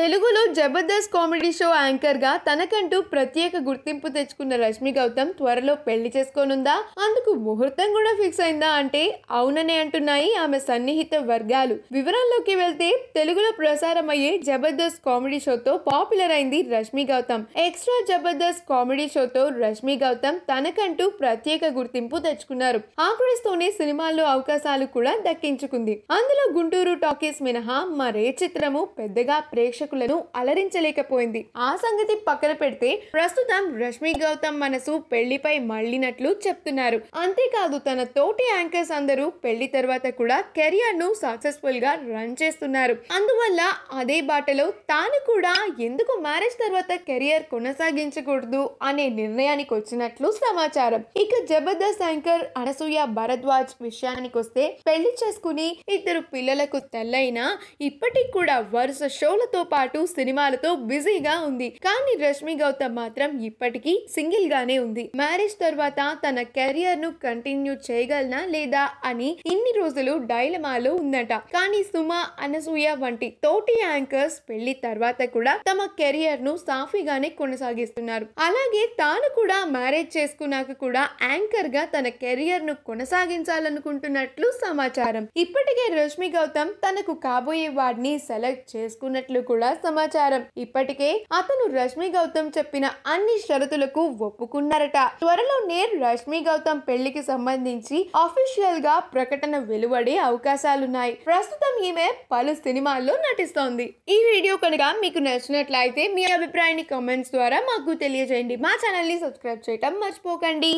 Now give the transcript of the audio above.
తెలుగులో Jabardasth comedy show యాంకర్గా తనకంటూ ప్రత్యేక గుర్తింపు తెచ్చుకున్న రష్మి గౌతమ్ త్వరలో పెళ్లి చేసుకోనుందా అందుకు ముహూర్తం కూడా ఫిక్స్ అయిందా అంటే అవుననే అంటున్నాయి ఆమె సన్నిహిత వర్గాలు వివరాల్లోకి వెళ్తే తెలుగులో ప్రసారం అయ్యే జబర్దస్త్ కామెడీ షోతో పాపులర్ అయింది రష్మి గౌతమ్ ఎక్స్ట్రా జబర్దస్త్ కామెడీ షోతో రష్మి గౌతమ్ తనకంటూ ప్రత్యేక గుర్తింపు తెచ్చుకున్నారు ఆకుడిస్తూనే సినిమాల్లో అవకాశాలు కూడా దక్కించుకుంది అందులో గుంటూరు టాకీస్ మినహా మరే చిత్రము పెద్దగా ప్రేక్షకు ప్రేక్షకులను అలరించలేకపోయింది ఆ సంగతి పక్కన పెడితే ప్రస్తుతం రష్మి గౌతమ్ మనసు పెళ్లిపై మళ్లినట్లు చెప్తున్నారు అంతేకాదు తన తోటి యాంకర్స్ అందరూ పెళ్లి తర్వాత కూడా కెరియర్ ను సక్సెస్ఫుల్ గా రన్ చేస్తున్నారు అందువల్ల అదే బాటలో తాను కూడా ఎందుకు మ్యారేజ్ తర్వాత కెరియర్ కొనసాగించకూడదు అనే నిర్ణయానికి వచ్చినట్లు సమాచారం ఇక జబర్దస్త్ యాంకర్ అనసూయ భరద్వాజ్ విషయానికి వస్తే పెళ్లి చేసుకుని ఇద్దరు పిల్లలకు తల్లైనా ఇప్పటికి కూడా వరుస షోలతో పాటు సినిమాలతో బిజీగా ఉంది కానీ రష్మి గౌతమ్ మాత్రం ఇప్పటికీ సింగిల్ గానే ఉంది మ్యారేజ్ తర్వాత తన కెరియర్ ను కంటిన్యూ చేయగలనా లేదా అని ఇన్ని రోజులు డైలమాలో ఉందట కానీ సుమ అనసూయ వంటి తోటి యాంకర్స్ పెళ్లి తర్వాత కూడా తమ కెరియర్ ను సాఫీగానే కొనసాగిస్తున్నారు అలాగే తాను కూడా మ్యారేజ్ చేసుకున్నాక కూడా యాంకర్ గా తన కెరియర్ ను కొనసాగించాలనుకుంటున్నట్లు సమాచారం ఇప్పటికే రష్మి గౌతమ్ తనకు కాబోయే వాడిని సెలెక్ట్ చేసుకున్నట్లు కూడా కూడా సమాచారం ఇప్పటికే అతను రష్మి గౌతమ్ చెప్పిన అన్ని షరతులకు ఒప్పుకున్నారట త్వరలోనే రష్మి గౌతమ్ పెళ్లికి సంబంధించి అఫీషియల్ గా ప్రకటన వెలువడే అవకాశాలున్నాయి ప్రస్తుతం ఈమె పలు సినిమాల్లో నటిస్తోంది ఈ వీడియో కనుక మీకు నచ్చినట్లయితే మీ అభిప్రాయాన్ని కామెంట్స్ ద్వారా మాకు తెలియజేయండి మా ఛానల్ని సబ్స్క్రైబ్ చేయటం మర్చిపోకండి